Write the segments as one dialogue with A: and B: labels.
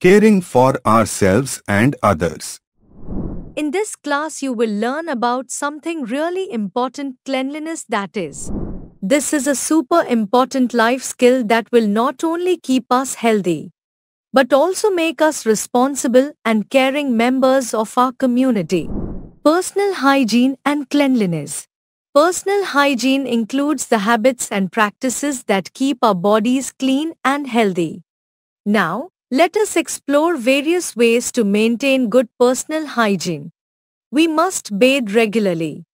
A: caring for ourselves and others. In this class, you will learn about something really important cleanliness that is. This is a super important life skill that will not only keep us healthy, but also make us responsible and caring members of our community. Personal hygiene and cleanliness. Personal hygiene includes the habits and practices that keep our bodies clean and healthy. Now, let us explore various ways to maintain good personal hygiene. We must bathe regularly.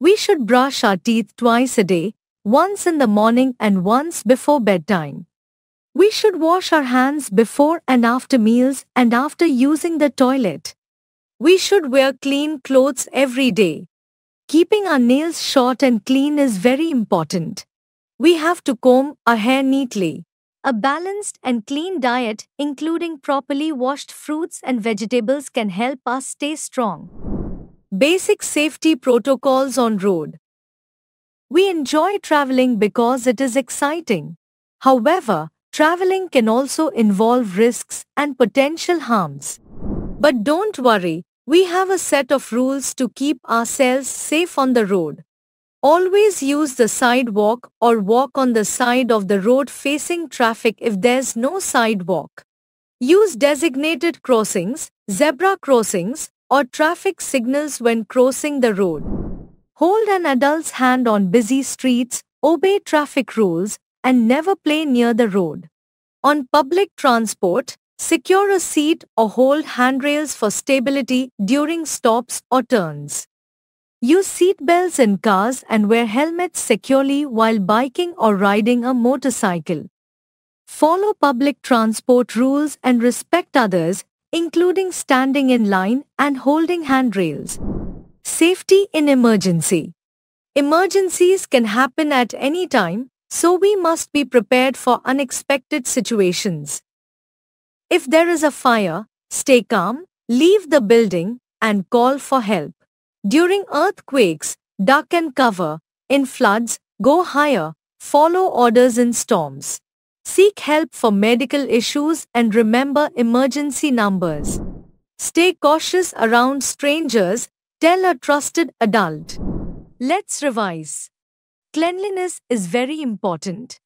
A: We should brush our teeth twice a day, once in the morning and once before bedtime. We should wash our hands before and after meals and after using the toilet. We should wear clean clothes every day. Keeping our nails short and clean is very important. We have to comb our hair neatly. A balanced and clean diet, including properly washed fruits and vegetables, can help us stay strong. Basic safety protocols on road. We enjoy traveling because it is exciting. However, traveling can also involve risks and potential harms. But don't worry, we have a set of rules to keep ourselves safe on the road. Always use the sidewalk or walk on the side of the road facing traffic if there's no sidewalk. Use designated crossings, zebra crossings, or traffic signals when crossing the road. Hold an adult's hand on busy streets, obey traffic rules, and never play near the road. On public transport, secure a seat or hold handrails for stability during stops or turns. Use seatbelts in cars and wear helmets securely while biking or riding a motorcycle. Follow public transport rules and respect others, including standing in line and holding handrails. Safety in emergency. Emergencies can happen at any time, so we must be prepared for unexpected situations. If there is a fire, stay calm, leave the building, and call for help. During earthquakes, duck and cover. In floods, go higher. Follow orders in storms. Seek help for medical issues and remember emergency numbers. Stay cautious around strangers. Tell a trusted adult. Let's revise. Cleanliness is very important.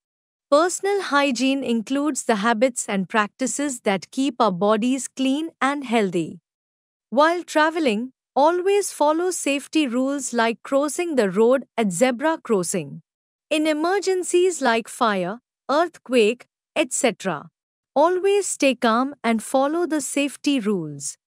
A: Personal hygiene includes the habits and practices that keep our bodies clean and healthy. While traveling, Always follow safety rules like crossing the road at zebra crossing. In emergencies like fire, earthquake, etc., always stay calm and follow the safety rules.